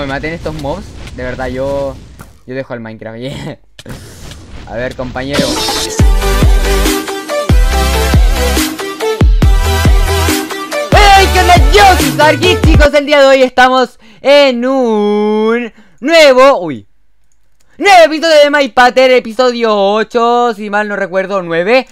me maten estos mobs, de verdad yo, yo dejo el Minecraft. A ver, compañero. ¡Hey! ¿Qué onda? Yo chicos. El día de hoy estamos en un nuevo... Uy. Nuevo episodio de My Pater, episodio 8, si mal no recuerdo, 9.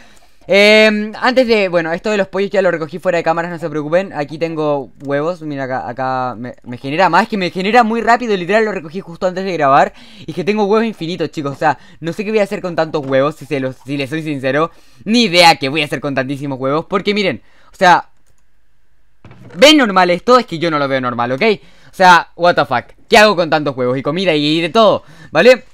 Em, antes de, bueno, esto de los pollos ya lo recogí fuera de cámaras, no se preocupen. Aquí tengo huevos, mira acá, me, genera más, que me genera muy rápido, literal lo recogí justo antes de grabar. Y que tengo huevos infinitos, chicos, o sea, no sé qué voy a hacer con tantos huevos, si, si les soy sincero. Ni idea que voy a hacer con tantísimos huevos, porque miren, o sea... ¿Ven normal esto? Es que yo no lo veo normal, ¿ok? O sea, what the fuck, ¿qué hago con tantos huevos y comida y de todo? ¿Vale?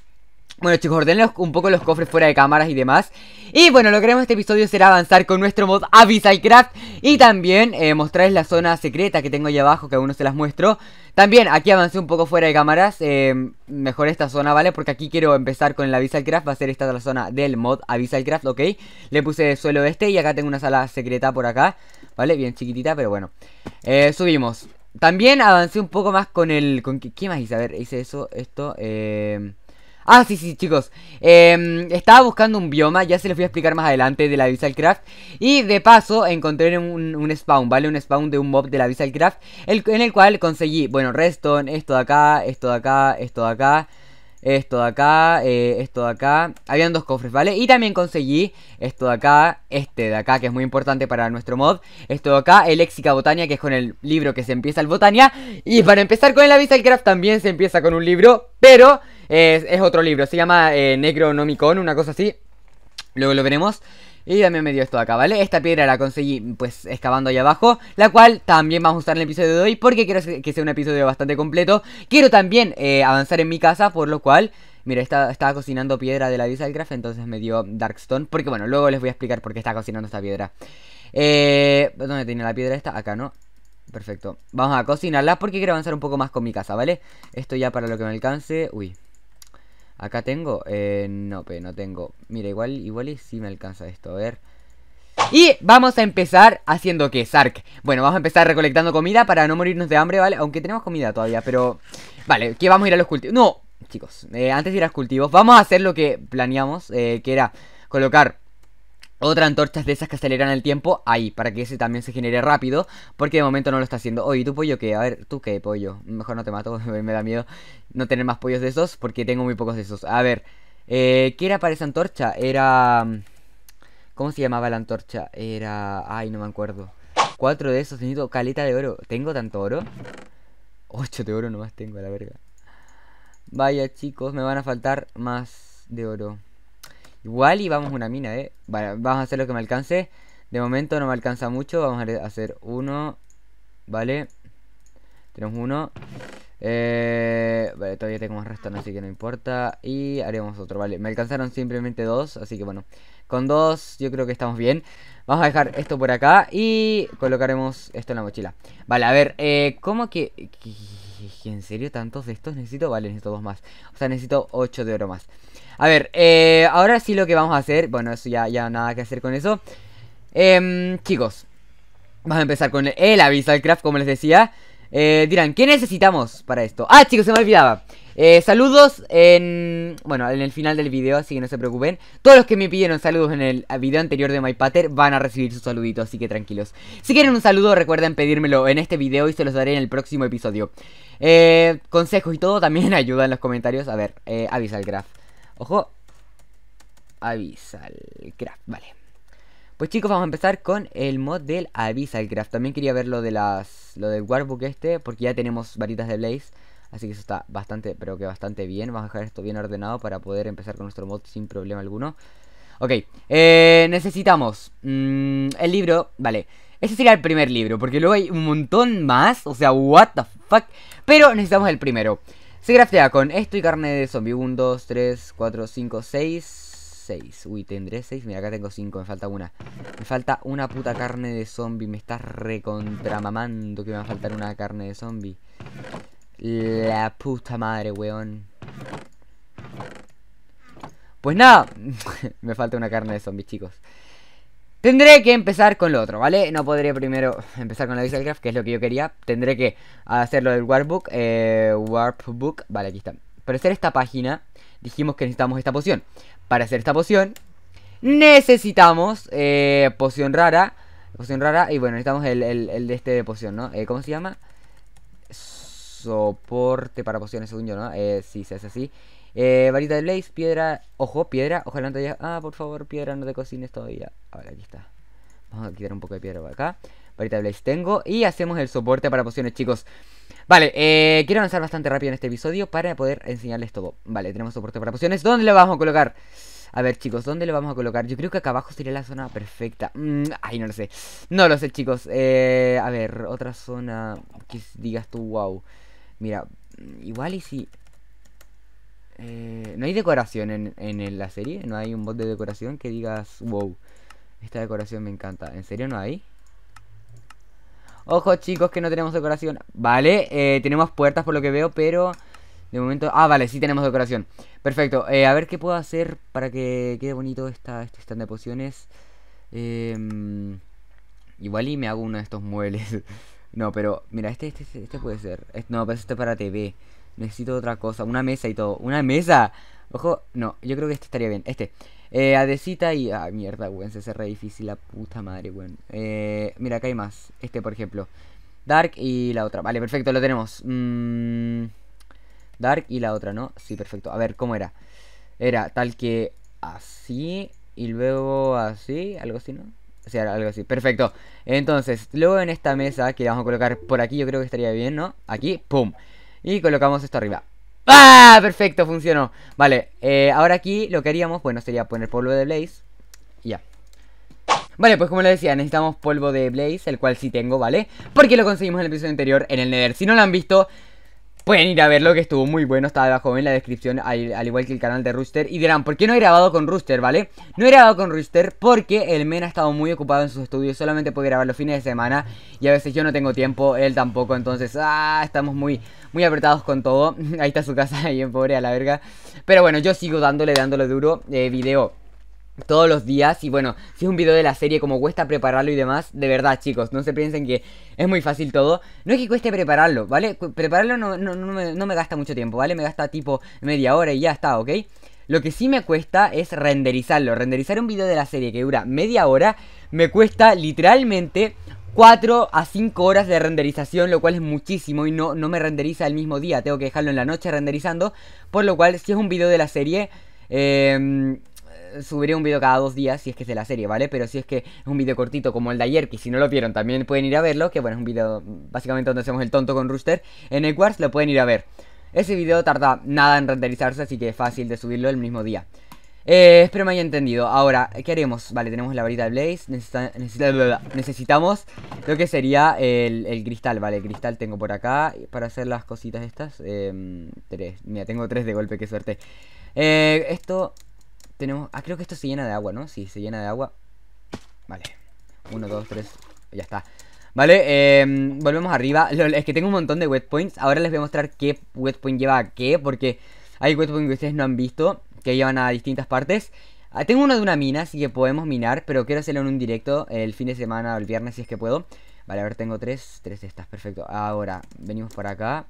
Bueno chicos, los un poco los cofres fuera de cámaras y demás Y bueno, lo que en este episodio será avanzar con nuestro mod Craft Y también eh, mostrarles la zona secreta que tengo ahí abajo, que aún no se las muestro También, aquí avancé un poco fuera de cámaras eh, Mejor esta zona, ¿vale? Porque aquí quiero empezar con el Avisalcraft Va a ser esta la zona del mod Craft, ¿ok? Le puse suelo este y acá tengo una sala secreta por acá ¿Vale? Bien chiquitita, pero bueno eh, Subimos También avancé un poco más con el... Con, ¿Qué más hice? A ver, hice eso, esto, eh... Ah, sí, sí, chicos. Em, estaba buscando un bioma, ya se los voy a explicar más adelante de la Visalcraft Craft. Y de paso encontré un, un, spawn, ¿vale? Un spawn de un mob de la Visalcraft Craft. en el cual conseguí, bueno, redstone, esto de acá, esto de acá, esto de acá. Esto de acá, eh, esto de acá. Habían dos cofres, ¿vale? Y también conseguí esto de acá, este de acá, que es muy importante para nuestro mod. Esto de acá, el éxica Botania, que es con el libro que se empieza el Botania. Y para empezar con el Abyssal Craft también se empieza con un libro, pero es, otro libro, se llama eh, Necronomicon, una cosa así. Luego lo veremos. Y también me dio esto acá, ¿vale? Esta piedra la conseguí, pues, excavando ahí abajo La cual también vamos a usar en el episodio de hoy Porque quiero que sea un episodio bastante completo Quiero también eh, avanzar en mi casa Por lo cual, mira, estaba cocinando piedra de la Dieselcraft, Entonces me dio Darkstone Porque, bueno, luego les voy a explicar por qué estaba cocinando esta piedra eh, ¿Dónde tiene la piedra esta? Acá, ¿no? Perfecto Vamos a cocinarla porque quiero avanzar un poco más con mi casa, ¿vale? Esto ya para lo que me alcance Uy, Acá tengo, eh, no, pero no tengo. Mira, igual, igual y sí me alcanza esto, a ver. Y vamos a empezar haciendo que Sark. Bueno, vamos a empezar recolectando comida para no morirnos de hambre, ¿vale? Aunque tenemos comida todavía, pero... Vale, que vamos a ir a los cultivos. No, chicos, eh, antes de ir a los cultivos, vamos a hacer lo que planeamos, eh, que era colocar otra antorcha de esas que aceleran el tiempo ahí, para que ese también se genere rápido, porque de momento no lo está haciendo. Oye, ¿tú pollo qué? A ver, ¿tú qué, pollo? Mejor no te mato, me da miedo no tener más pollos de esos porque tengo muy pocos de esos. A ver, eh, ¿qué era para esa antorcha? Era... Mm, ¿Cómo se llamaba la antorcha? Era... Ay, no me acuerdo. Cuatro de esos, necesito caleta de oro. ¿Tengo tanto oro? Ocho de oro nomás tengo, a la verga. Vaya, chicos, me van a faltar más de oro. Igual y vamos una mina, ¿eh? Vale, vamos a hacer lo que me alcance. De momento no me alcanza mucho. Vamos a hacer uno. Vale. Tenemos uno. Eh, vale, todavía tengo más resto, así que no importa. Y haremos otro, vale. Me alcanzaron simplemente dos, así que bueno. Con dos yo creo que estamos bien. Vamos a dejar esto por acá y colocaremos esto en la mochila. Vale, a ver, eh, ¿cómo que... ¿En serio tantos de estos necesito? Vale, necesito dos más. O sea, necesito ocho de oro más. A ver, eh, ahora sí lo que vamos a hacer... Bueno, eso ya, ya nada que hacer con eso. Eh, chicos, vamos a empezar con el, el Craft, como les decía... Eh, dirán, ¿qué necesitamos para esto? Ah, chicos, se me olvidaba. Eh, saludos en... Bueno, en el final del video, así que no se preocupen Todos los que me pidieron saludos en el video anterior de MyPater van a recibir sus saluditos, así que tranquilos Si quieren un saludo recuerden pedírmelo en este video y se los daré en el próximo episodio eh, Consejos y todo también ayuda en los comentarios A ver, eh, Ojo Avisalcraft, vale pues chicos, vamos a empezar con el mod del Craft También quería ver lo, de las, lo del Warbook este, porque ya tenemos varitas de Blaze. Así que eso está bastante, pero que bastante bien. Vamos a dejar esto bien ordenado para poder empezar con nuestro mod sin problema alguno. Ok, eh, necesitamos mm, el libro, vale. Ese sería el primer libro, porque luego hay un montón más. O sea, what the fuck. Pero necesitamos el primero. Se craftea con esto y carne de zombie. 1, 2, 3, 4, 5, 6, 6. Uy, tendré 6. Mira, acá tengo 5. Me falta una. Me falta una puta carne de zombie. Me está recontramamando que me va a faltar una carne de zombie. La puta madre, weón. Pues nada. me falta una carne de zombie, chicos. Tendré que empezar con lo otro, ¿vale? No podré primero empezar con la dieselcraft que es lo que yo quería. Tendré que hacerlo del Warpbook. Eh, Warpbook. Vale, aquí está. Para hacer esta página, dijimos que necesitamos esta poción. Para hacer esta poción necesitamos eh, poción rara. Poción rara. Y bueno, necesitamos el, de este poción, ¿no? Eh, ¿Cómo se llama? Soporte para pociones, según yo, ¿no? Eh, sí, se hace así. Eh, varita de Blaze, piedra. Ojo, piedra. Ojalá no te haya... Ah, por favor, piedra, no te cocines todavía. Ahora aquí está. Vamos a quitar un poco de piedra por acá. Varita de Blaze tengo. Y hacemos el soporte para pociones, chicos. Vale, eh, quiero avanzar bastante rápido en este episodio para poder enseñarles todo. Vale, tenemos soporte para pociones. ¿Dónde lo vamos a colocar? A ver, chicos, ¿dónde lo vamos a colocar? Yo creo que acá abajo sería la zona perfecta. Mm, ay, no lo sé. No lo sé, chicos. Eh, a ver, otra zona que digas tú, wow. Mira, mm, igual y si... Eh, no hay decoración en, en la serie. No hay un bot de decoración que digas, wow. Esta decoración me encanta. ¿En serio no hay? Ojo chicos que no tenemos decoración Vale, eh, tenemos puertas por lo que veo Pero de momento... Ah, vale, sí tenemos decoración Perfecto, eh, a ver qué puedo hacer Para que quede bonito esta, este stand de pociones em, Igual y me hago uno de estos muebles No, pero mira, este, este, este puede ser No, pero este es para TV Necesito otra cosa, una mesa y todo ¡Una mesa! Ojo, no, yo creo que este estaría bien. Este. Eh, adecita y... Ah, mierda, weón, se cerra difícil la puta madre, weón. Eh, mira, acá hay más. Este, por ejemplo. Dark y la otra. Vale, perfecto, lo tenemos. Mm, Dark y la otra, ¿no? Sí, perfecto. A ver, ¿cómo era? Era tal que así y luego así, algo así, ¿no? O sea, algo así. Perfecto. Entonces, luego en esta mesa que vamos a colocar por aquí, yo creo que estaría bien, ¿no? Aquí, ¡pum! Y colocamos esto arriba. ¡Ah! Perfecto, funcionó. Vale, eh, ahora aquí lo que haríamos, bueno, sería poner polvo de Blaze. ya. Vale, pues como les decía, necesitamos polvo de Blaze, el cual sí tengo, ¿vale? Porque lo conseguimos en el episodio anterior en el Nether. Si no lo han visto, Pueden ir a verlo, que estuvo muy bueno, está debajo en la descripción, al, igual que el canal de Rooster. Y dirán, ¿por qué no he grabado con Rooster, vale? No he grabado con Rooster porque el men ha estado muy ocupado en sus estudios, solamente puede grabar los fines de semana. Y a veces yo no tengo tiempo, él tampoco, entonces, ah, estamos muy, muy apretados con todo. Ahí está su casa, en pobre, a la verga. Pero bueno, yo sigo dándole, dándole duro, eh, video todos los días. Y bueno, si es un video de la serie, como cuesta prepararlo y demás, de verdad, chicos, no se piensen que es muy fácil todo. No es que cueste prepararlo, ¿vale? Prepararlo no, no, me, gasta mucho tiempo, ¿vale? Me gasta tipo media hora y ya está, ¿ok? Lo que sí me cuesta es renderizarlo. Renderizar un video de la serie que dura media hora me cuesta literalmente 4 a 5 horas de renderización, lo cual es muchísimo y no, no me renderiza el mismo día. Tengo que dejarlo en la noche renderizando, por lo cual si es un video de la serie... Eh, subiré un video cada dos días si es que es de la serie, ¿vale? Pero si es que es un video cortito como el de ayer, que si no lo vieron también pueden ir a verlo, que bueno, es un video básicamente donde hacemos el tonto con Rooster, en el Quartz lo pueden ir a ver. Ese video tarda nada en renderizarse, así que es fácil de subirlo el mismo día. Eh, espero me haya entendido. Ahora, ¿qué haremos? Vale, tenemos la varita de Blaze. necesitamos lo que sería el, cristal. Vale, el cristal tengo por acá. Para hacer las cositas estas. Em, tres. Mira, tengo tres de golpe, qué suerte. Eh, esto tenemos... Ah, creo que esto se llena de agua, ¿no? Sí, se llena de agua. Vale. Uno, dos, tres. Ya está. Vale, em, volvemos arriba. es que tengo un montón de wet points. Ahora les voy a mostrar qué wet point lleva a qué, porque hay wet points que ustedes no han visto, que llevan a distintas partes. Ah, tengo uno de una mina, así que podemos minar, pero quiero hacerlo en un directo el fin de semana o el viernes si es que puedo. Vale, a ver, tengo tres, tres de estas, perfecto. Ahora, venimos por acá.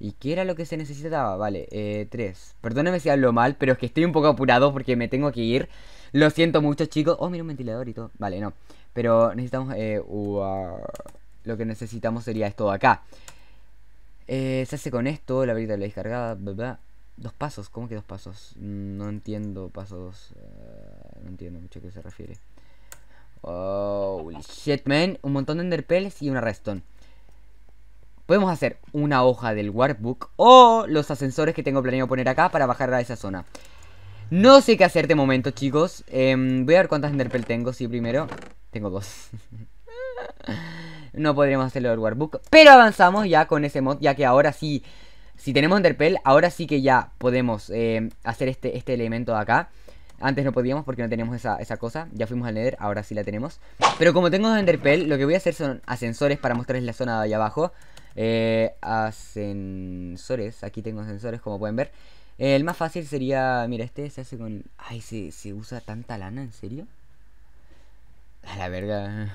¿Y qué era lo que se necesitaba? Vale, eh, tres. Perdóneme si hablo mal, pero es que estoy un poco apurado porque me tengo que ir. Lo siento mucho, chicos. Oh, mira un ventilador y todo. Vale, no. Pero necesitamos... Eh, lo que necesitamos sería esto de acá. Eh, se hace con esto, la varita de la descargada, Dos pasos, ¿cómo que dos pasos? Mm, no entiendo, Pasos... Eh, no entiendo mucho a qué se refiere. Oh, shit, Un montón de enderpeles y una redstone. Podemos hacer una hoja del Warbook o los ascensores que tengo planeado poner acá para bajar a esa zona. No sé qué hacer de momento, chicos. Em, voy a ver cuántas Enderpell tengo, Si primero. Tengo dos. no podremos hacerlo del Warbook. Pero avanzamos ya con ese mod, ya que ahora sí... Si tenemos Enderpell, ahora sí que ya podemos em, hacer este, este elemento de acá. Antes no podíamos porque no teníamos esa, cosa. Ya fuimos al Nether, ahora sí la tenemos. Pero como tengo dos Enderpell, lo que voy a hacer son ascensores para mostrarles la zona de allá abajo eh, ascensores, Aquí tengo sensores, como pueden ver. el más fácil sería, mira, este se hace con... Ay, ¿se, se usa tanta lana? ¿En serio? A la verga.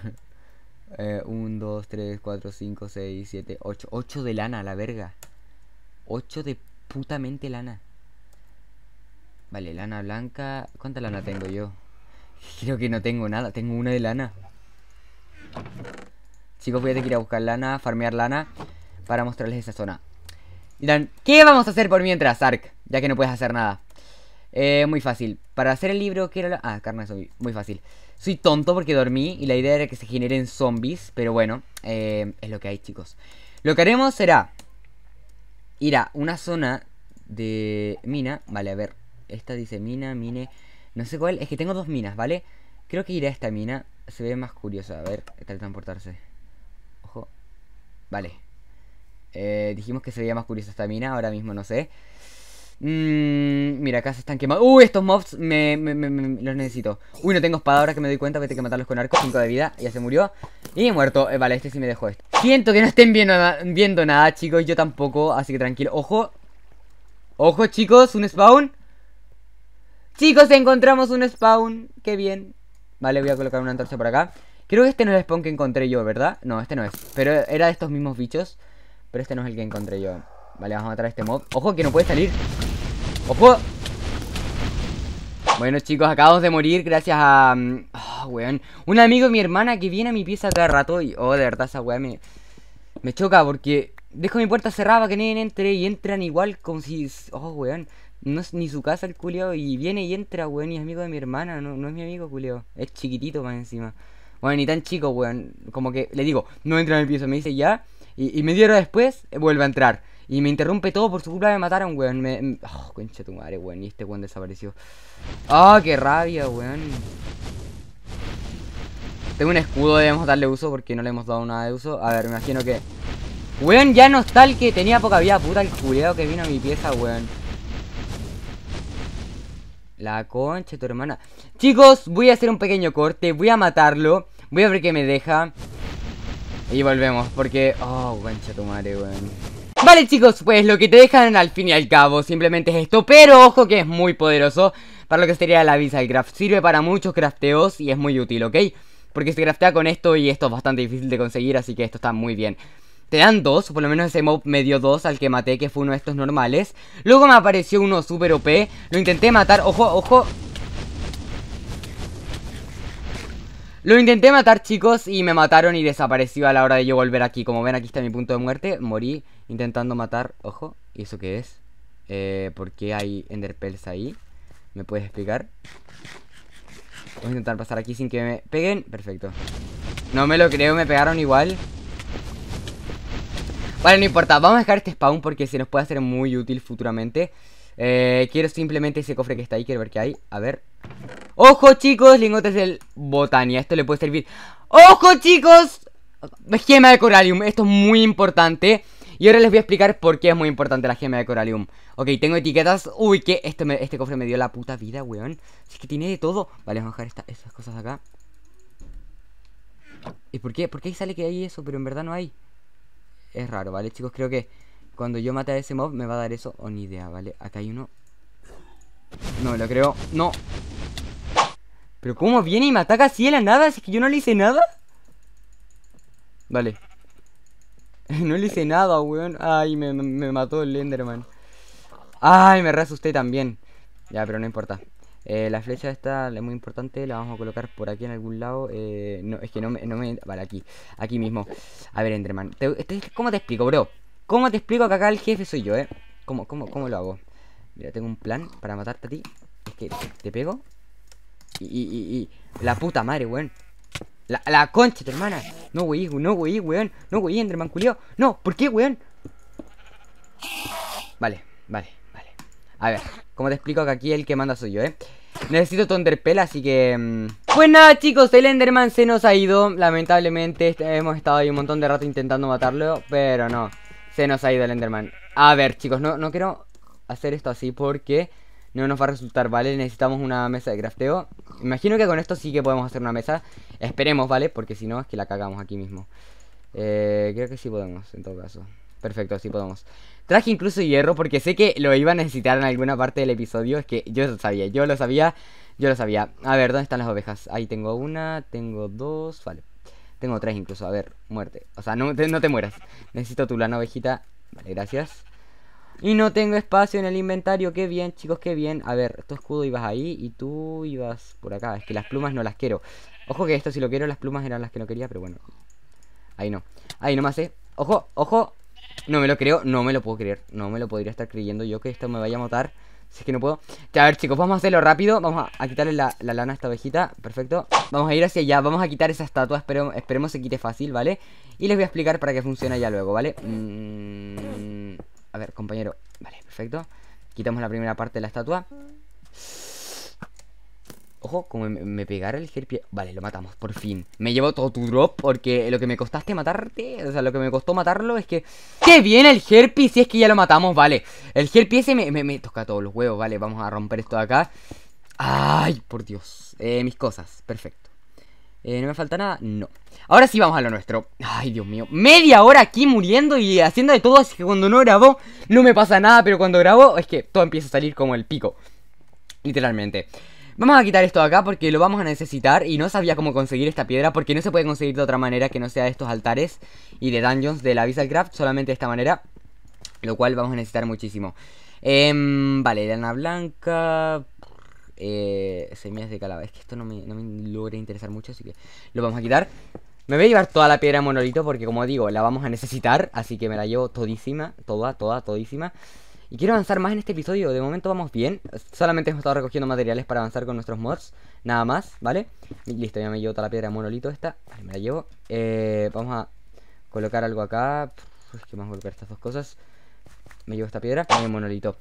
1, 2, 3, 4, 5, 6, 7, 8. 8 de lana, a la verga. 8 de putamente lana. Vale, lana blanca. ¿Cuánta lana tengo yo? Creo que no tengo nada. Tengo una de lana. Chicos, voy a tener que ir a buscar lana, farmear lana Para mostrarles esa zona ¿qué vamos a hacer por mientras, Ark? Ya que no puedes hacer nada eh, muy fácil. Para hacer el libro, que era la... Ah, carne de zombie. Muy fácil. Soy tonto porque dormí y la idea era que se generen zombies. Pero bueno, eh, es lo que hay, chicos. Lo que haremos será ir a una zona de mina. Vale, a ver. Esta dice mina, mine. No sé cuál. Es que tengo dos minas, ¿vale? Creo que iré a esta mina. Se ve más curiosa. A ver, transportarse. Vale. Eh, dijimos que sería más curiosa esta mina, ahora mismo no sé. Mmm, mira, acá se están quemando. ¡Uy! estos mobs me, los necesito. Uy, no tengo espada ahora que me doy cuenta. Vete que matarlos con arco. Cinco de vida. Ya se murió. Y muerto. Eh, vale, este sí me dejó esto. Siento que no estén viendo, viendo nada, chicos. Yo tampoco. Así que tranquilo. Ojo. Ojo, chicos. Un spawn. Chicos, encontramos un spawn. Qué bien. Vale, voy a colocar una antorcha por acá. Creo que este no es el spawn que encontré yo, ¿verdad? No, este no es. Pero era de estos mismos bichos. Pero este no es el que encontré yo. Vale, vamos a matar a este mob. ¡Ojo, que no puede salir! ¡Ojo! Bueno, chicos, acabamos de morir gracias a... Oh, weón. Un amigo de mi hermana que viene a mi pieza cada rato y... Oh, de verdad, esa weá me... Me choca porque... Dejo mi puerta cerrada para que nadie entre y entran igual como si... Oh, weón. No es ni su casa el culiao y viene y entra, weón, y es amigo de mi hermana, no, no es mi amigo, culiao. Es chiquitito más encima. Bueno, ni tan chico, weón. Como que le digo, no entra en el piso. Me dice ya. Y, me dieron hora después, eh, vuelve a entrar. Y me interrumpe todo por su culpa me mataron, weón. Me, Oh, concha tu madre, weón. Y este weón desapareció. Ah, qué rabia, weón. Tengo un escudo, debemos darle uso porque no le hemos dado nada de uso. A ver, me imagino que... Weón, ya no está el que tenía poca vida, puta el culiado que vino a mi pieza, weón. La concha de tu hermana. Chicos, voy a hacer un pequeño corte. Voy a matarlo. Voy a ver qué me deja. Y volvemos, porque... Oh, concha tu madre, weón. Vale, chicos, pues lo que te dejan al fin y al cabo simplemente es esto. Pero ojo que es muy poderoso para lo que sería la visa del craft. Sirve para muchos crafteos y es muy útil, ¿ok? Porque se craftea con esto y esto es bastante difícil de conseguir, así que esto está muy bien. Te dan dos, por lo menos ese mob me dio dos al que maté, que fue uno de estos normales. Luego me apareció uno super OP. Lo intenté matar. Ojo, ojo. Lo intenté matar, chicos, y me mataron y desapareció a la hora de yo volver aquí. Como ven, aquí está mi punto de muerte. Morí intentando matar. Ojo, ¿y eso qué es? Eh, ¿Por qué hay enderpels ahí? ¿Me puedes explicar? Voy a intentar pasar aquí sin que me peguen. Perfecto. No me lo creo, me pegaron igual. Vale, no importa, vamos a dejar este spawn porque se nos puede hacer muy útil futuramente eh, Quiero simplemente ese cofre que está ahí, quiero ver qué hay A ver ¡Ojo, chicos! Lingotes del Botania, esto le puede servir ¡Ojo, chicos! Gema de Coralium, esto es muy importante Y ahora les voy a explicar por qué es muy importante la gema de Coralium Ok, tengo etiquetas Uy, qué! este, este cofre me dio la puta vida, weón Es que tiene de todo Vale, vamos a dejar estas cosas acá ¿Y por qué? ¿Por qué sale que hay eso? Pero en verdad no hay es raro, ¿vale, chicos? Creo que cuando yo mate a ese mob me va a dar eso o ni idea, ¿vale? Acá hay uno. No lo creo. ¡No! ¿Pero cómo viene y me ataca así la nada? es que yo no le hice nada? Vale. no le hice nada, weón. Ay, me, me mató el Enderman. Ay, me reasusté también. Ya, pero no importa. Eh, la flecha esta es muy importante, la vamos a colocar por aquí en algún lado. Eh, no, es que no me, no Vale, aquí, aquí mismo. A ver, Enderman. ¿Cómo te explico, bro? ¿Cómo te explico que acá el jefe soy yo, eh? ¿Cómo, cómo, cómo lo hago? Mira, tengo un plan para matarte a ti. Es que te pego. Y, La puta madre, weón. La, la concha, tu hermana. No, wey, no, wey, weón. No, wey, Enderman, culio. No, ¿por qué, weón? Vale, vale. A ver, como te explico que aquí el que manda soy yo, ¿eh? Necesito Thunderpel, así que... Mm. Pues nada, chicos, el Enderman se nos ha ido. Lamentablemente este, hemos estado ahí un montón de rato intentando matarlo, pero no. Se nos ha ido el Enderman. A ver, chicos, no, no quiero hacer esto así porque no nos va a resultar, ¿vale? Necesitamos una mesa de crafteo. Imagino que con esto sí que podemos hacer una mesa. Esperemos, ¿vale? Porque si no, es que la cagamos aquí mismo. Eh, creo que sí podemos, en todo caso. Perfecto, sí podemos. Traje incluso hierro porque sé que lo iba a necesitar en alguna parte del episodio. Es que yo lo sabía, yo lo sabía, yo lo sabía. A ver, ¿dónde están las ovejas? Ahí tengo una, tengo dos, vale. Tengo tres incluso, a ver, muerte. O sea, no te, no te mueras. Necesito tu lana, ovejita. Vale, gracias. Y no tengo espacio en el inventario, qué bien, chicos, qué bien. A ver, tu escudo ibas ahí y tú ibas por acá. Es que las plumas no las quiero. Ojo que esto si lo quiero, las plumas eran las que no quería, pero bueno. Ahí no. Ahí nomás, eh. Ojo, ojo. No me lo creo, no me lo puedo creer No me lo podría estar creyendo yo que esto me vaya a matar Si es que no puedo A ver chicos, vamos a hacerlo rápido Vamos a, quitarle la, lana a esta ovejita Perfecto Vamos a ir hacia allá Vamos a quitar esa estatua Esperemos, esperemos se quite fácil, ¿vale? Y les voy a explicar para que funcione ya luego, ¿vale? Mm, a ver, compañero Vale, perfecto Quitamos la primera parte de la estatua Ojo, como me, pegara el Herpie. Vale, lo matamos, por fin. Me llevo todo tu drop porque lo que me costaste matarte, o sea, lo que me costó matarlo es que... ¡Qué bien el herpí! Si es que ya lo matamos, vale. El herpies ese me, me, toca todos los huevos, vale. Vamos a romper esto de acá. ¡Ay, por Dios! Eh, mis cosas, perfecto. Eh, ¿No me falta nada? No. Ahora sí vamos a lo nuestro. Ay, Dios mío. Media hora aquí muriendo y haciendo de todo, así que cuando no grabo no me pasa nada, pero cuando grabo es que todo empieza a salir como el pico. Literalmente. Vamos a quitar esto acá porque lo vamos a necesitar y no sabía cómo conseguir esta piedra porque no se puede conseguir de otra manera que no sea de estos altares y de dungeons de la visalcraft solamente de esta manera, lo cual vamos a necesitar muchísimo. Em, vale, lana blanca, eh, semillas de calabaza es que esto no me, logra interesar mucho, así que lo vamos a quitar. Me voy a llevar toda la piedra monolito porque como digo, la vamos a necesitar, así que me la llevo todísima, toda, toda, todísima. Y quiero avanzar más en este episodio, de momento vamos bien Solamente hemos estado recogiendo materiales para avanzar con nuestros mods Nada más, ¿vale? listo, ya me llevo toda la piedra monolito esta Ahí me la llevo eh, Vamos a colocar algo acá Es que vamos a colocar estas dos cosas Me llevo esta piedra el monolito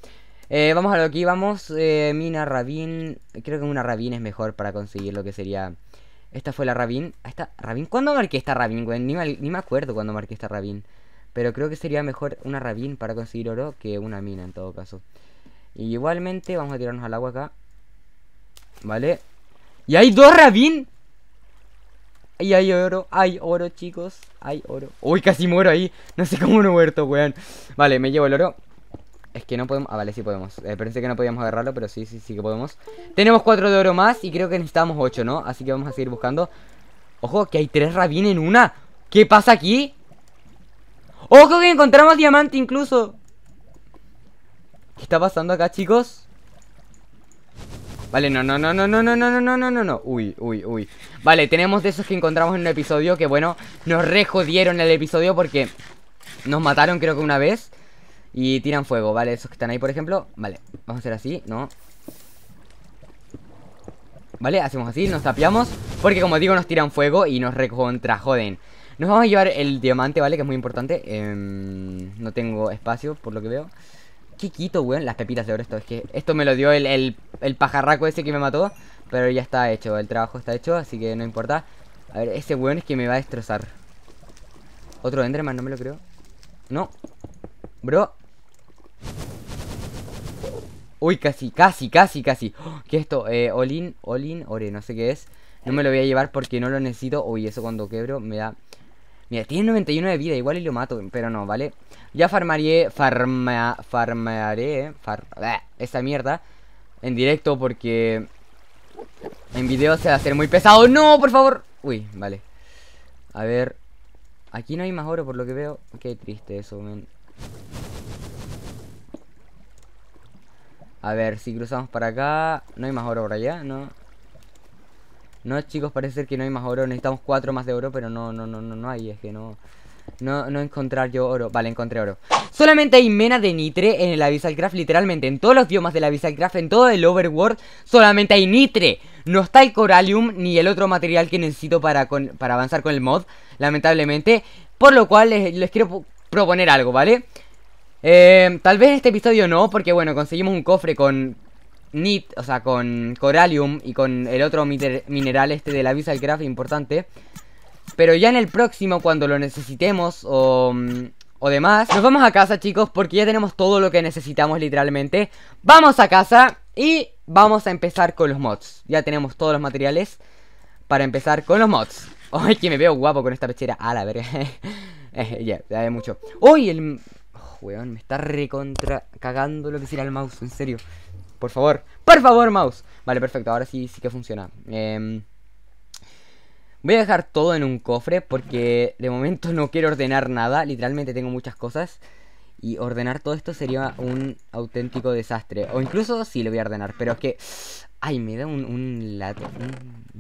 eh, vamos a lo que íbamos eh, Mina, rabín Creo que una rabín es mejor para conseguir lo que sería Esta fue la rabín Esta, Rabín? ¿Cuándo marqué esta rabín, güey? Ni, me acuerdo cuándo marqué esta Rabín. Pero creo que sería mejor una rabín para conseguir oro que una mina en todo caso. Y igualmente vamos a tirarnos al agua acá. Vale. ¡Y hay dos rabín! Y hay oro, hay oro, chicos. Hay oro. Uy, casi muero ahí. No sé cómo no he muerto, weón. Vale, me llevo el oro. Es que no podemos... Ah, vale, sí podemos. Eh, pensé que no podíamos agarrarlo, pero sí, sí, sí que podemos. Tenemos cuatro de oro más y creo que necesitamos ocho, ¿no? Así que vamos a seguir buscando. Ojo, que hay tres rabín en una. ¿Qué pasa aquí? ¡Ojo que encontramos diamante incluso! ¿Qué está pasando acá, chicos? Vale, no, no, no, no, no, no, no, no, no, no, no, no Uy, uy, uy Vale, tenemos de esos que encontramos en un episodio Que bueno, nos rejodieron jodieron el episodio porque Nos mataron creo que una vez Y tiran fuego, vale, esos que están ahí por ejemplo Vale, vamos a hacer así, no Vale, hacemos así, nos tapiamos Porque como digo, nos tiran fuego y nos recontrajoden. joden nos vamos a llevar el diamante, ¿vale? Que es muy importante. Em, no tengo espacio, por lo que veo. ¿Qué quito, weón? Las pepitas de oro. Esto es que esto me lo dio el, pajarraco ese que me mató. Pero ya está hecho. El trabajo está hecho, así que no importa. A ver, ese weón es que me va a destrozar. Otro Enderman, no me lo creo. No. Bro. Uy, casi, casi, casi, casi. ¿Qué es esto? Eh, Olin, Olin, Ore, no sé qué es. No me lo voy a llevar porque no lo necesito. Uy, eso cuando quebro me da Mira, tiene 91 de vida, igual y lo mato, pero no, ¿vale? Ya farmaré, farma, farmaré, far, esta mierda en directo porque en video se va a hacer muy pesado. ¡No, por favor! Uy, vale. A ver, aquí no hay más oro por lo que veo. Qué triste eso, A ver, si cruzamos para acá, no hay más oro por allá, ¿no? No, chicos, parece ser que no hay más oro. Necesitamos cuatro más de oro, pero no, no, no, no, hay. Es que no... No, no encontrar yo oro. Vale, encontré oro. Solamente hay mena de nitre en el Abyssal Craft, literalmente. En todos los biomas del Abyssal Craft, en todo el Overworld, solamente hay nitre. No está el Corallium ni el otro material que necesito para, para avanzar con el mod, lamentablemente. Por lo cual les, quiero proponer algo, ¿vale? Eh, tal vez en este episodio no, porque bueno, conseguimos un cofre con, nit, o sea, con coralium y con el otro mineral este de la del Craft importante. Pero ya en el próximo, cuando lo necesitemos o, mm, o demás, nos vamos a casa, chicos, porque ya tenemos todo lo que necesitamos literalmente. Vamos a casa y vamos a empezar con los mods. Ya tenemos todos los materiales para empezar con los mods. Ay, que me veo guapo con esta pechera. A ah, la ver. Eh, ya, ya hay mucho. Uy, el... Oh, me está recontra cagando lo que será el mouse, en serio. Por favor, por favor, mouse. Vale, perfecto, ahora sí, sí que funciona. Em, voy a dejar todo en un cofre porque de momento no quiero ordenar nada. Literalmente tengo muchas cosas. Y ordenar todo esto sería un auténtico desastre. O incluso sí lo voy a ordenar, pero es que... Ay, me da un, un,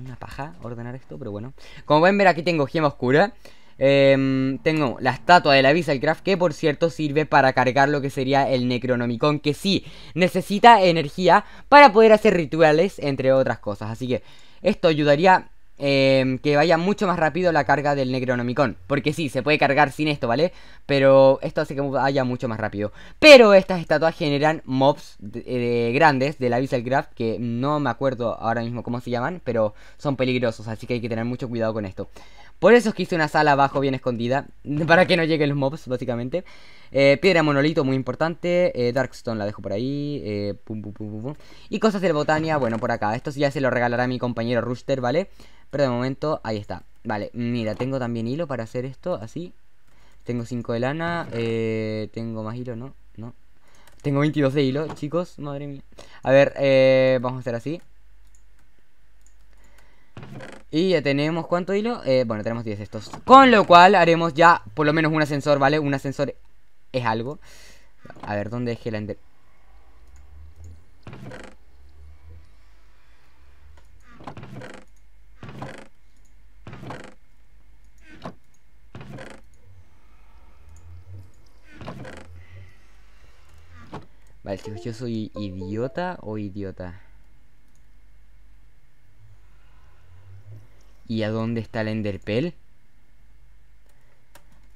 una paja ordenar esto, pero bueno. Como pueden ver aquí tengo gema oscura. Eh, tengo la estatua de la Visalcraft que por cierto sirve para cargar lo que sería el Necronomicon que sí necesita energía para poder hacer rituales entre otras cosas. Así que esto ayudaría Em, que vaya mucho más rápido la carga del Necronomicon. Porque sí, se puede cargar sin esto, ¿vale? Pero esto hace que vaya mucho más rápido. Pero estas estatuas generan mobs eh, grandes de la Craft que no me acuerdo ahora mismo cómo se llaman, pero son peligrosos, así que hay que tener mucho cuidado con esto. Por eso es que hice una sala abajo bien escondida, para que no lleguen los mobs, básicamente. Eh, piedra monolito, muy importante. Eh, Darkstone la dejo por ahí. y cosas de botania, bueno, por acá. Esto ya se lo regalará mi compañero Rooster, ¿vale? Pero de momento, ahí está. Vale, mira, tengo también hilo para hacer esto, así. Tengo 5 de lana, eh, tengo más hilo, ¿no? No. Tengo 22 de hilo, chicos, madre mía. A ver, eh, vamos a hacer así. Y ya tenemos cuánto hilo. Eh, bueno, tenemos 10 de estos. Con lo cual haremos ya por lo menos un ascensor, ¿vale? Un ascensor es algo. A ver, ¿dónde dejé la Vale, yo soy idiota o idiota. ¿Y a dónde está la Enderpel?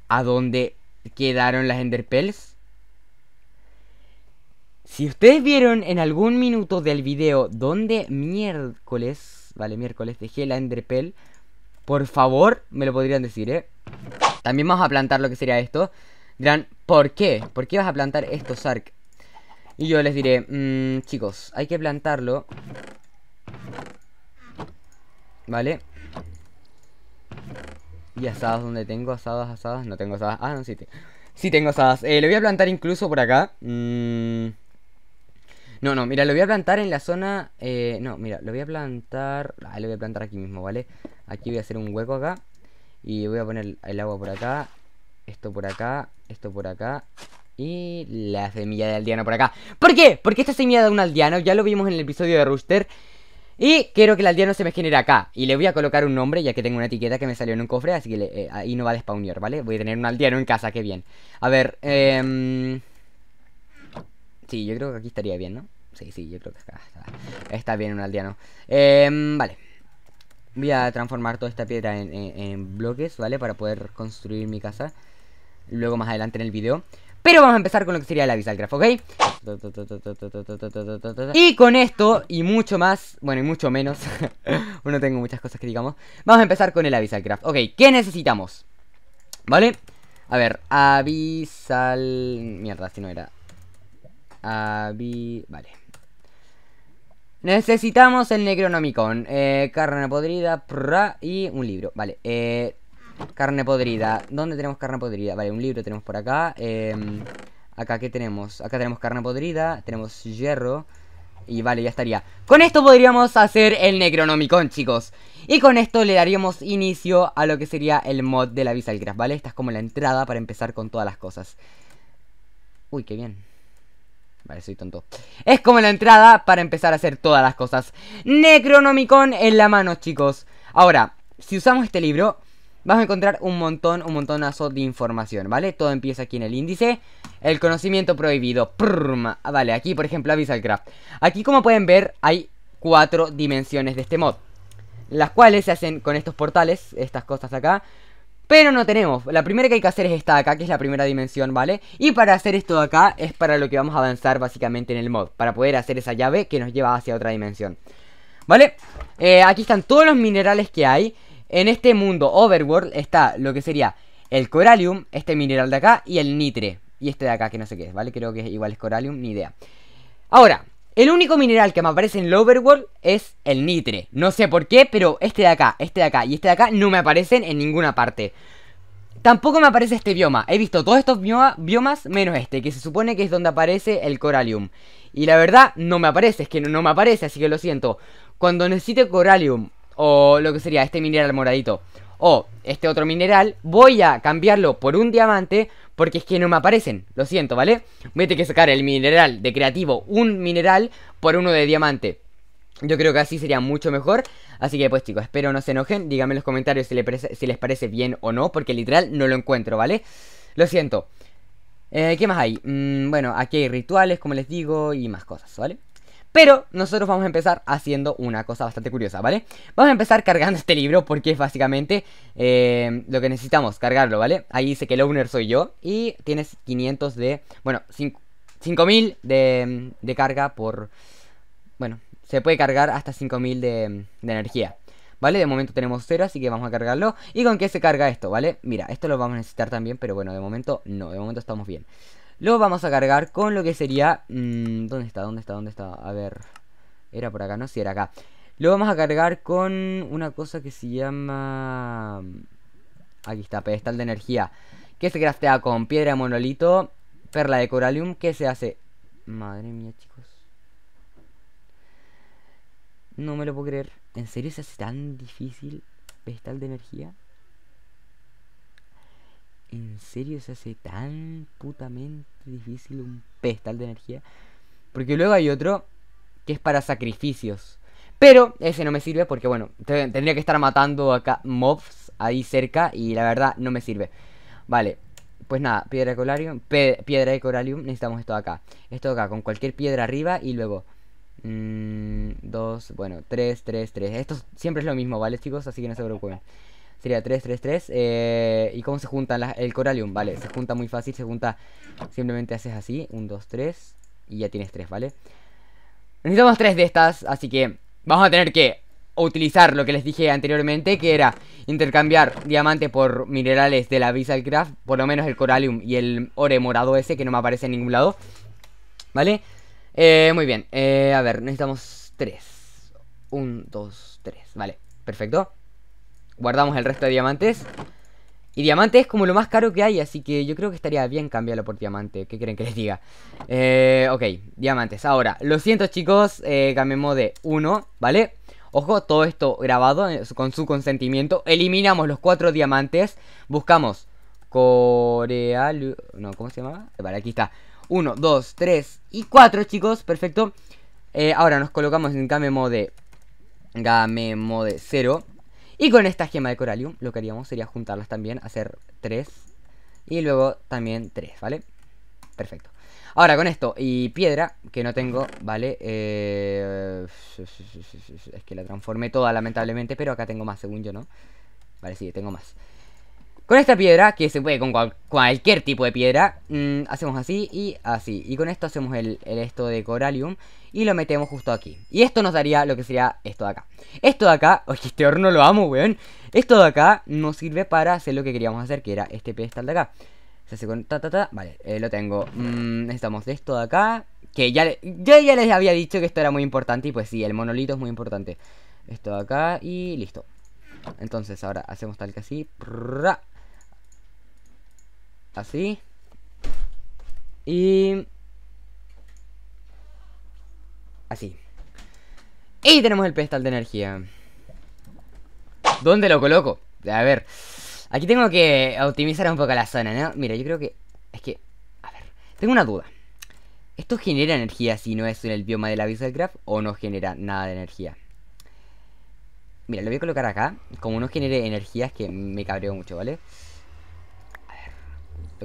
¿A dónde quedaron las Enderpels? Si ustedes vieron en algún minuto del video donde miércoles, vale, miércoles dejé la Enderpel, por favor, me lo podrían decir, ¿eh? También vamos a plantar lo que sería esto. Dirán, ¿por qué? ¿Por qué vas a plantar estos Sark? Y yo les diré, mm, chicos, hay que plantarlo. ¿Vale? Y asadas, donde tengo asadas, asadas? No tengo asadas. Ah, no, sí, sí tengo asadas. Eh, lo voy a plantar incluso por acá. Mm. No, no, mira, lo voy a plantar en la zona... Eh, no, mira, lo voy a plantar... Ah, lo voy a plantar aquí mismo, ¿vale? Aquí voy a hacer un hueco acá. Y voy a poner el agua por acá. Esto por acá. Esto por acá. Y la semilla de aldeano por acá ¿Por qué? Porque esta semilla de un aldeano ya lo vimos en el episodio de Rooster Y quiero que el aldeano se me genere acá Y le voy a colocar un nombre ya que tengo una etiqueta que me salió en un cofre Así que eh, ahí no va a despawnear, ¿vale? Voy a tener un aldeano en casa, qué bien A ver, eh... Sí, yo creo que aquí estaría bien, ¿no? Sí, sí, yo creo que acá está, está bien un aldeano eh, Vale Voy a transformar toda esta piedra en, en bloques, ¿vale? Para poder construir mi casa Luego más adelante en el video pero vamos a empezar con lo que sería el Abyssalcraft, ¿ok? Y con esto y mucho más, bueno y mucho menos, Uno tengo muchas cosas que digamos Vamos a empezar con el abyssalcraft, ok, ¿qué necesitamos? ¿Vale? A ver, Abyssal... Mierda, si no era Abi... Vale Necesitamos el Necronomicon, eh, carne podrida, pra, y un libro, vale, eh, Carne podrida. ¿Dónde tenemos carne podrida? Vale, un libro tenemos por acá. Em, acá, ¿qué tenemos? Acá tenemos carne podrida, tenemos hierro. Y vale, ya estaría. Con esto podríamos hacer el Necronomicon, chicos. Y con esto le daríamos inicio a lo que sería el mod de la Visalcraft, ¿vale? Esta es como la entrada para empezar con todas las cosas. Uy, qué bien. Vale, soy tonto. Es como la entrada para empezar a hacer todas las cosas. Necronomicon en la mano, chicos. Ahora, si usamos este libro, vas a encontrar un montón, un montonazo de información, ¿vale? Todo empieza aquí en el índice. El conocimiento prohibido. Ah, vale, aquí por ejemplo avisa craft. Aquí como pueden ver hay cuatro dimensiones de este mod. Las cuales se hacen con estos portales, estas cosas acá. Pero no tenemos. La primera que hay que hacer es esta de acá, que es la primera dimensión, ¿vale? Y para hacer esto de acá es para lo que vamos a avanzar básicamente en el mod. Para poder hacer esa llave que nos lleva hacia otra dimensión. ¿Vale? Eh, aquí están todos los minerales que hay en este mundo Overworld está lo que sería el Coralium, este mineral de acá, y el Nitre. Y este de acá, que no sé qué es, ¿vale? Creo que igual es Corallium, ni idea. Ahora, el único mineral que me aparece en el Overworld es el nitre. No sé por qué, pero este de acá, este de acá y este de acá no me aparecen en ninguna parte. Tampoco me aparece este bioma. He visto todos estos biomas menos este, que se supone que es donde aparece el Corallium. Y la verdad, no me aparece, es que no, no me aparece, así que lo siento. Cuando necesite Coralium o lo que sería este mineral moradito o este otro mineral, voy a cambiarlo por un diamante porque es que no me aparecen, lo siento, ¿vale? Voy a tener que sacar el mineral de creativo, un mineral por uno de diamante. Yo creo que así sería mucho mejor. Así que pues chicos, espero no se enojen. Díganme en los comentarios si, les parece bien o no. Porque literal no lo encuentro, ¿vale? Lo siento. Eh, ¿Qué más hay? Mm, bueno, aquí hay rituales, como les digo, y más cosas, ¿vale? Pero nosotros vamos a empezar haciendo una cosa bastante curiosa, ¿vale? Vamos a empezar cargando este libro porque es básicamente eh, lo que necesitamos, cargarlo, ¿vale? Ahí dice que el owner soy yo y tienes 500 de... Bueno, 5000 de, de carga por... Bueno, se puede cargar hasta 5000 de, de energía. ¿Vale? De momento tenemos cero, así que vamos a cargarlo. ¿Y con qué se carga esto, vale? Mira, esto lo vamos a necesitar también, pero bueno, de momento no, de momento estamos bien. Lo vamos a cargar con lo que sería... Mm, ¿Dónde está? ¿Dónde está? ¿Dónde está? A ver... Era por acá, no, si era acá. Lo vamos a cargar con una cosa que se llama... Mm, aquí está, pedestal de energía. Que se craftea con piedra monolito, perla de coralium, que se hace... Madre mía, chicos. No me lo puedo creer. ¿En serio se hace tan difícil pedestal de energía? ¿en serio se hace tan putamente difícil un pestal de energía? Porque luego hay otro que es para sacrificios. Pero ese no me sirve porque, bueno, tendría que estar matando acá mobs ahí cerca y la verdad no me sirve. Vale, pues nada, piedra de coralium, piedra de coralium, necesitamos esto de acá. Esto de acá, con cualquier piedra arriba y luego... Mmm, dos, bueno, tres, tres, tres. Esto siempre es lo mismo, ¿vale, chicos? Así que no se preocupen. Sería 3, 3, 3. ¿Y cómo se junta el Coralium? Vale, se junta muy fácil, se junta... Simplemente haces así, 1, 2, 3. Y ya tienes tres, ¿vale? Necesitamos tres de estas, así que vamos a tener que utilizar lo que les dije anteriormente, que era intercambiar diamante por minerales de la visalcraft por lo menos el Coralium y el ore morado ese, que no me aparece en ningún lado. ¿Vale? Eh, muy bien, eh, a ver, necesitamos tres 1, 2, 3, vale, perfecto guardamos el resto de diamantes. Y diamante es como lo más caro que hay, así que yo creo que estaría bien cambiarlo por diamante. ¿Qué quieren que les diga? Eh, ok, diamantes. Ahora, lo siento chicos, eh, de 1, ¿vale? Ojo, todo esto grabado eh, con su consentimiento. Eliminamos los cuatro diamantes. Buscamos Corea... No, ¿cómo se llama? Eh, vale, aquí está. 1, 2, 3 y 4, chicos. Perfecto. ahora nos colocamos en game mode. Game mode 0. Y con esta gema de Coralium lo que haríamos sería juntarlas también, hacer tres, y luego también tres, ¿vale? Perfecto. Ahora con esto y piedra, que no tengo, ¿vale? Eh, es que la transformé toda lamentablemente, pero acá tengo más según yo, ¿no? Vale, sí, tengo más. Con esta piedra, que se puede con cualquier tipo de piedra, mm, hacemos así y así. Y con esto hacemos el, esto de Coralium y lo metemos justo aquí. Y esto nos daría lo que sería esto de acá. Esto de acá, oye, este horno lo amo, weón. Esto de acá nos sirve para hacer lo que queríamos hacer, que era este pedestal de acá. Se hace con ta ta ta, vale, eh, lo tengo. Mm, necesitamos de esto de acá, que ya, ya les había dicho que esto era muy importante y pues sí, el monolito es muy importante. Esto de acá y listo. Entonces ahora hacemos tal que así. Así. Y... Así. Y tenemos el pedestal de energía. ¿Dónde lo coloco? A ver. Aquí tengo que optimizar un poco la zona, ¿no? Mira, yo creo que... Es que... A ver. Tengo una duda. ¿Esto genera energía si no es en el bioma de la Graph o no genera nada de energía? Mira, lo voy a colocar acá. Como no genere energías que me cabreo mucho, ¿vale? vale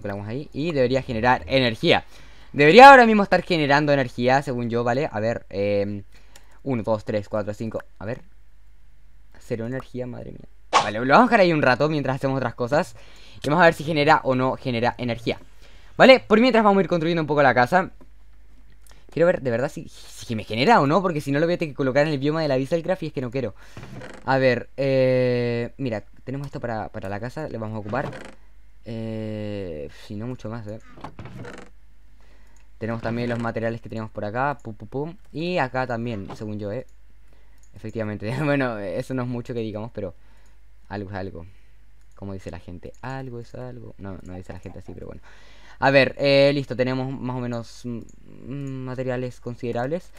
lo ahí. Y debería generar energía. Debería ahora mismo estar generando energía, según yo, ¿vale? A ver, 1, 2, 3, 4, 5. A ver. Cero energía, madre mía. Vale, lo vamos a dejar ahí un rato mientras hacemos otras cosas. Y vamos a ver si genera o no genera energía. Vale, por mientras vamos a ir construyendo un poco la casa. Quiero ver de verdad si, si me genera o no, porque si no lo voy a tener que colocar en el bioma de la dieselcraft y es que no quiero. A ver, eh, mira, tenemos esto para, para la casa, le vamos a ocupar. Eh, si no, mucho más, ¿eh? Tenemos también los materiales que tenemos por acá. Y acá también, según yo, eh. Efectivamente. bueno, eso no es mucho que digamos, pero algo es algo. Como dice la gente, algo es algo. No, no dice la gente así, pero bueno. A ver, eh, listo, tenemos más o menos mm, mm, materiales considerables.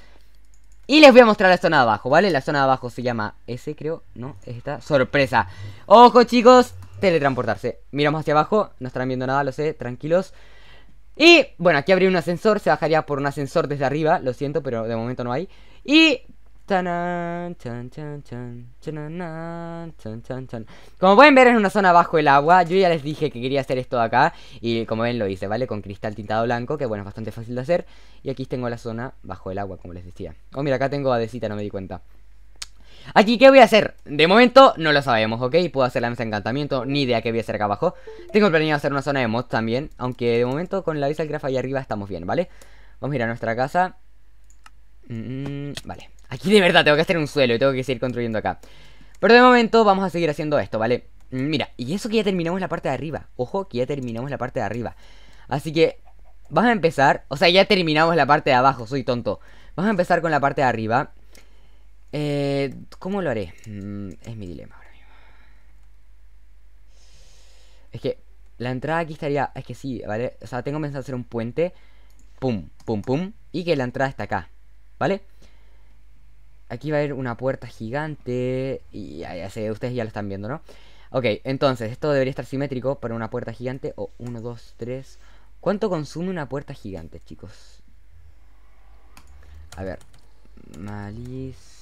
Y les voy a mostrar la zona de abajo, ¿vale? La zona de abajo se llama ese, creo, ¿no? esta. ¡Sorpresa! ¡Ojo, chicos! teletransportarse. Miramos hacia abajo, no estarán viendo nada, lo sé, tranquilos. Y bueno, aquí habría un ascensor, se bajaría por un ascensor desde arriba, lo siento, pero de momento no hay. Y... Como pueden ver es una zona bajo el agua Yo ya les dije que quería hacer esto acá Y como ven lo hice, ¿vale? Con cristal tintado blanco Que bueno, es bastante fácil de hacer Y aquí tengo la zona bajo el agua, como les decía Oh, mira, acá tengo a decita, no me di cuenta Aquí, ¿qué voy a hacer? De momento no lo sabemos, ¿ok? Puedo hacer la mesa de encantamiento, ni idea qué voy a hacer acá abajo Tengo planeado hacer una zona de mods también Aunque de momento con la visa del graf ahí arriba estamos bien, ¿vale? Vamos a ir a nuestra casa mm, Vale, aquí de verdad tengo que hacer un suelo y tengo que seguir construyendo acá Pero de momento vamos a seguir haciendo esto, ¿vale? Mm, mira, y eso que ya terminamos la parte de arriba Ojo, que ya terminamos la parte de arriba Así que Vamos a empezar, o sea, ya terminamos la parte de abajo, soy tonto Vamos a empezar con la parte de arriba eh, ¿Cómo lo haré? Mm, es mi dilema ahora mismo. Es que la entrada aquí estaría... Es que sí, ¿vale? O sea, tengo pensado hacer un puente. Pum, pum, pum. Y que la entrada está acá. ¿Vale? Aquí va a haber una puerta gigante. Y ya, sé, ustedes ya lo están viendo, ¿no? Ok, entonces, esto debería estar simétrico para una puerta gigante. O 1, 2, 3 ¿Cuánto consume una puerta gigante, chicos? A ver. Malice.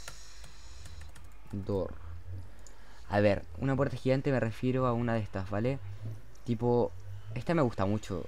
Door. A ver, una puerta gigante me refiero a una de estas, ¿vale? Tipo, esta me gusta mucho.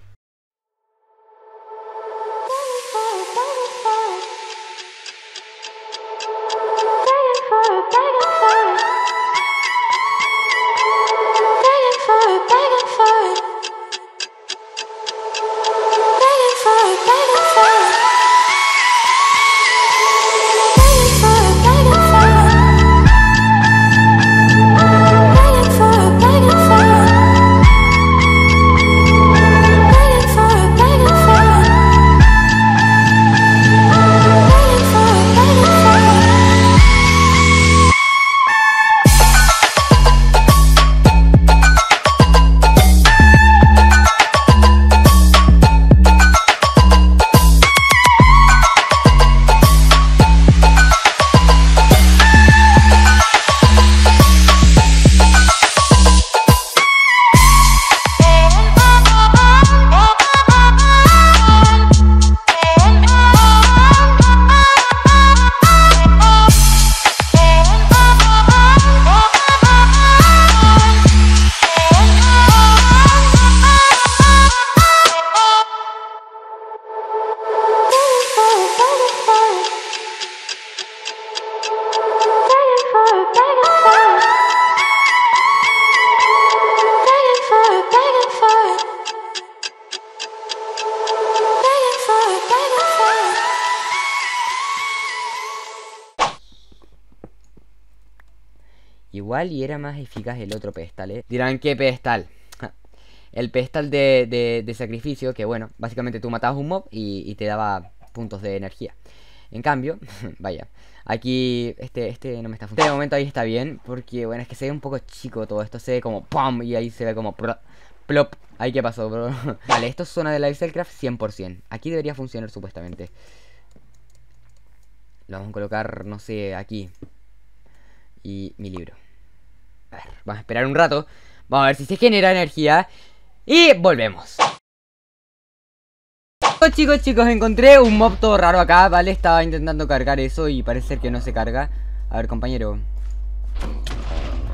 y era más eficaz el otro pedestal, ¿eh? Dirán, ¿qué pedestal? el pedestal de, sacrificio, que bueno, básicamente tú matabas un mob y, te daba puntos de energía. En cambio, vaya, aquí este, este no me está funcionando. De este momento ahí está bien, porque bueno, es que se ve un poco chico todo esto, se ve como ¡pam! y ahí se ve como plop. Ahí que pasó, bro. vale, esto es zona de Icelcraft 100%. Aquí debería funcionar supuestamente. Lo vamos a colocar, no sé, aquí. Y mi libro. A ver, vamos a esperar un rato. Vamos a ver si se genera energía. Y volvemos. Chicos, chicos, encontré un mob todo raro acá, ¿vale? Estaba intentando cargar eso y parece que no se carga. A ver, compañero.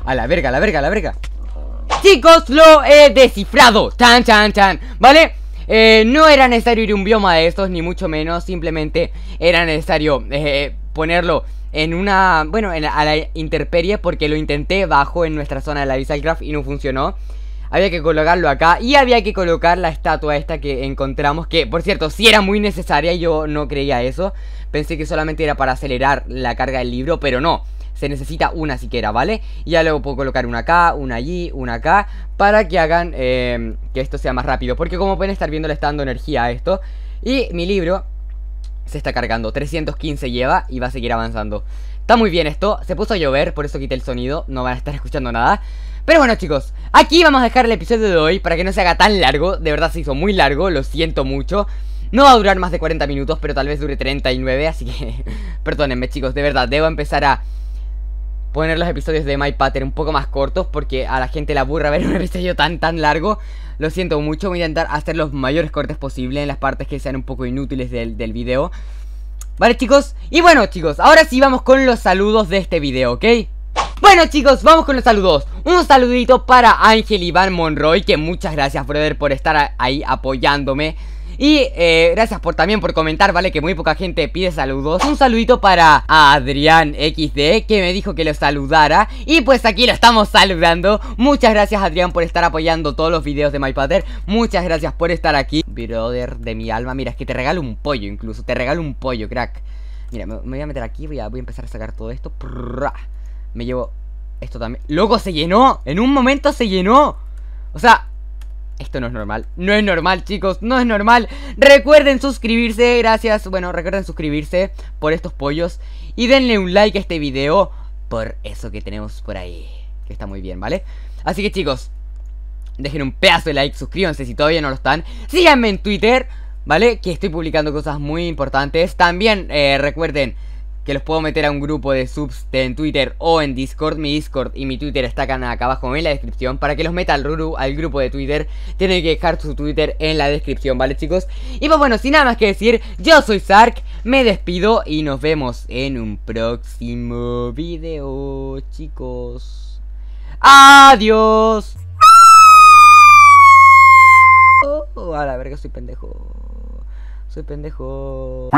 A la verga, a la verga, a la verga. Chicos, lo he descifrado. Chan, chan, chan. ¿Vale? Eh, no era necesario ir a un bioma de estos, ni mucho menos. Simplemente era necesario eh, ponerlo en una, bueno, en, a la interperie porque lo intenté bajo en nuestra zona de la Visalcraft y no funcionó. Había que colocarlo acá y había que colocar la estatua esta que encontramos, que por cierto, si era muy necesaria, yo no creía eso. Pensé que solamente era para acelerar la carga del libro, pero no se necesita una siquiera, ¿vale? Y ya luego puedo colocar una acá, una allí, una acá, para que hagan eh, que esto sea más rápido. Porque como pueden estar viendo le está dando energía a esto. Y mi libro se está cargando. 315 lleva y va a seguir avanzando. Está muy bien esto. Se puso a llover, por eso quité el sonido. No van a estar escuchando nada. Pero bueno chicos, aquí vamos a dejar el episodio de hoy para que no se haga tan largo. De verdad se hizo muy largo, lo siento mucho. No va a durar más de 40 minutos, pero tal vez dure 39, así que... Perdónenme chicos, de verdad, debo empezar a poner los episodios de My Pattern un poco más cortos porque a la gente le aburre ver un episodio tan tan largo. Lo siento mucho, voy a intentar hacer los mayores cortes posibles en las partes que sean un poco inútiles del, del video. Vale chicos, y bueno chicos, ahora sí vamos con los saludos de este video, ¿ok? Bueno chicos, vamos con los saludos Un saludito para Ángel Iván Monroy Que muchas gracias brother por estar ahí apoyándome y eh, gracias por también por comentar, ¿vale? Que muy poca gente pide saludos. Un saludito para Adrián XD, que me dijo que lo saludara. Y pues aquí lo estamos saludando. Muchas gracias, Adrián, por estar apoyando todos los videos de MyPater. Muchas gracias por estar aquí. Brother de mi alma, mira, es que te regalo un pollo incluso. Te regalo un pollo, crack. Mira, me, voy a meter aquí, voy a, voy a empezar a sacar todo esto. Me llevo esto también. ¡Loco, se llenó! En un momento se llenó. O sea, esto no es normal, no es normal chicos, no es normal Recuerden suscribirse, gracias, bueno, recuerden suscribirse por estos pollos Y denle un like a este video por eso que tenemos por ahí Que está muy bien, ¿vale? Así que chicos, dejen un pedazo de like, suscríbanse si todavía no lo están Síganme en Twitter, ¿vale? Que estoy publicando cosas muy importantes También, eh, recuerden que los puedo meter a un grupo de subs en Twitter o en Discord. Mi Discord y mi Twitter están acá abajo en la descripción. Para que los meta al Ruru, al grupo de Twitter, tienen que dejar su Twitter en la descripción, ¿vale chicos? Y pues bueno, sin nada más que decir, yo soy Sark, me despido y nos vemos en un próximo video, chicos. Adiós. Oh, a la verga, soy pendejo. Soy pendejo.